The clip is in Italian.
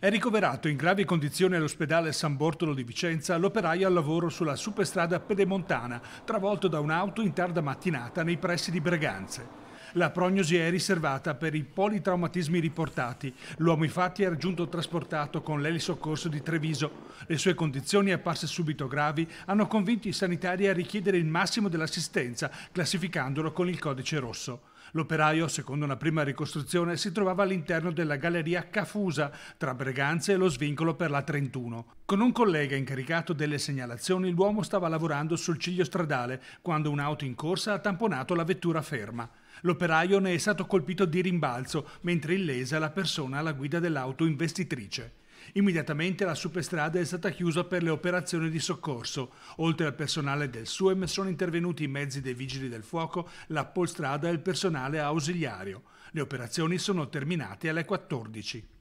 È ricoverato in gravi condizioni all'ospedale San Bortolo di Vicenza l'operaio al lavoro sulla superstrada pedemontana, travolto da un'auto in tarda mattinata nei pressi di Breganze. La prognosi è riservata per i politraumatismi riportati. L'uomo infatti era giunto trasportato con l'elisoccorso di Treviso. Le sue condizioni apparse subito gravi hanno convinto i sanitari a richiedere il massimo dell'assistenza, classificandolo con il codice rosso. L'operaio, secondo una prima ricostruzione, si trovava all'interno della galleria Cafusa, tra Breganze e lo svincolo per la 31. Con un collega incaricato delle segnalazioni, l'uomo stava lavorando sul ciglio stradale quando un'auto in corsa ha tamponato la vettura ferma. L'operaio ne è stato colpito di rimbalzo, mentre illesa la persona alla guida dell'auto investitrice. Immediatamente la superstrada è stata chiusa per le operazioni di soccorso. Oltre al personale del SUEM sono intervenuti i mezzi dei vigili del fuoco, la polstrada e il personale ausiliario. Le operazioni sono terminate alle 14.